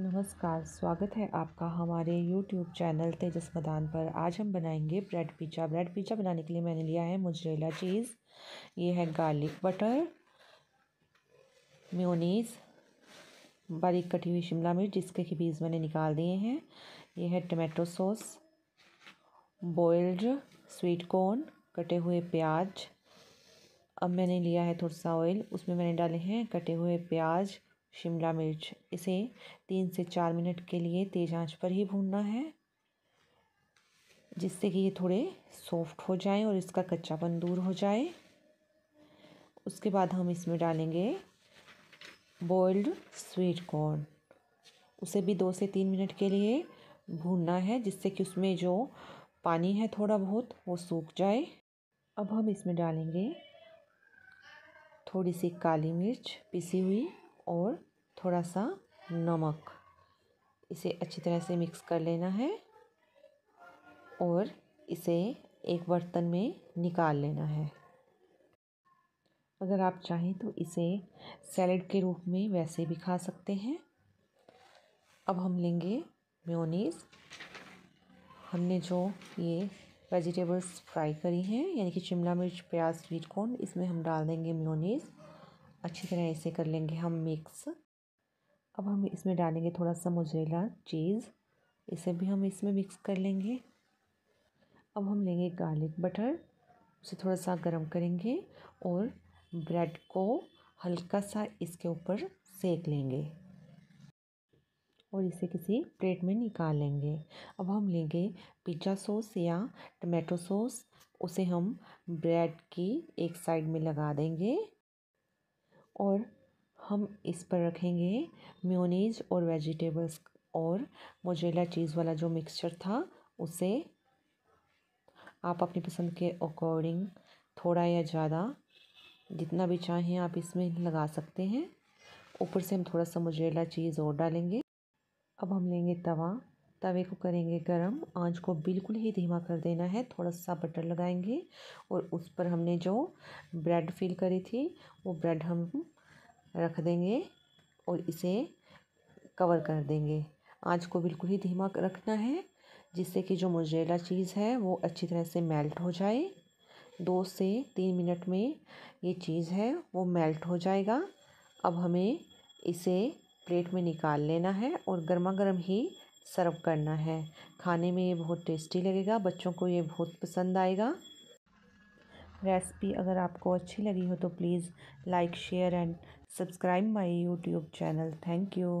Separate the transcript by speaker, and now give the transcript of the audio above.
Speaker 1: नमस्कार स्वागत है आपका हमारे YouTube चैनल तेजस मैदान पर आज हम बनाएंगे ब्रेड पिज्ज़ा ब्रेड पिज्ज़ा बनाने के लिए मैंने लिया है मुजरेला चीज़ ये है गार्लिक बटर म्योनीस बारीक कटी हुई शिमला मिर्च जिसके के बीज मैंने निकाल दिए हैं ये है tomato sauce boiled sweet corn कटे हुए प्याज अब मैंने लिया है थोड़ा सा ऑयल उसमें मैंने डाले हैं कटे हुए प्याज शिमला मिर्च इसे तीन से चार मिनट के लिए तेज़ आंच पर ही भूनना है जिससे कि ये थोड़े सॉफ्ट हो जाएं और इसका कच्चापन दूर हो जाए उसके बाद हम इसमें डालेंगे बॉइल्ड स्वीट कॉर्न उसे भी दो से तीन मिनट के लिए भूनना है जिससे कि उसमें जो पानी है थोड़ा बहुत वो सूख जाए अब हम इसमें डालेंगे थोड़ी सी काली मिर्च पिसी हुई और थोड़ा सा नमक इसे अच्छी तरह से मिक्स कर लेना है और इसे एक बर्तन में निकाल लेना है अगर आप चाहें तो इसे सैलड के रूप में वैसे भी खा सकते हैं अब हम लेंगे म्योनीस हमने जो ये वेजिटेबल्स फ्राई करी हैं यानी कि शिमला मिर्च प्याज स्वीट कॉर्न इसमें हम डाल देंगे म्योनीस अच्छी तरह ऐसे कर लेंगे हम मिक्स अब हम इसमें डालेंगे थोड़ा सा मोजरेला चीज़ इसे भी हम इसमें मिक्स कर लेंगे अब हम लेंगे गार्लिक बटर उसे थोड़ा सा गर्म करेंगे और ब्रेड को हल्का सा इसके ऊपर सेक लेंगे और इसे किसी प्लेट में निकाल लेंगे अब हम लेंगे पिज्ज़ा सॉस या टमाटो सॉस उसे हम ब्रेड की एक साइड में लगा देंगे और हम इस पर रखेंगे म्योनीज और वेजिटेबल्स और मोजेला चीज़ वाला जो मिक्सचर था उसे आप अपनी पसंद के अकॉर्डिंग थोड़ा या ज़्यादा जितना भी चाहें आप इसमें लगा सकते हैं ऊपर से हम थोड़ा सा मोजेला चीज़ और डालेंगे अब हम लेंगे तवा तवे को करेंगे गरम आंच को बिल्कुल ही धीमा कर देना है थोड़ा सा बटर लगाएंगे और उस पर हमने जो ब्रेड फिल करी थी वो ब्रेड हम रख देंगे और इसे कवर कर देंगे आंच को बिल्कुल ही धीमा रखना है जिससे कि जो मुजरेला चीज़ है वो अच्छी तरह से मेल्ट हो जाए दो से तीन मिनट में ये चीज़ है वो मेल्ट हो जाएगा अब हमें इसे प्लेट में निकाल लेना है और गर्मा गर्म ही सर्व करना है खाने में ये बहुत टेस्टी लगेगा बच्चों को ये बहुत पसंद आएगा रेसिपी अगर आपको अच्छी लगी हो तो please like share and subscribe my YouTube channel thank you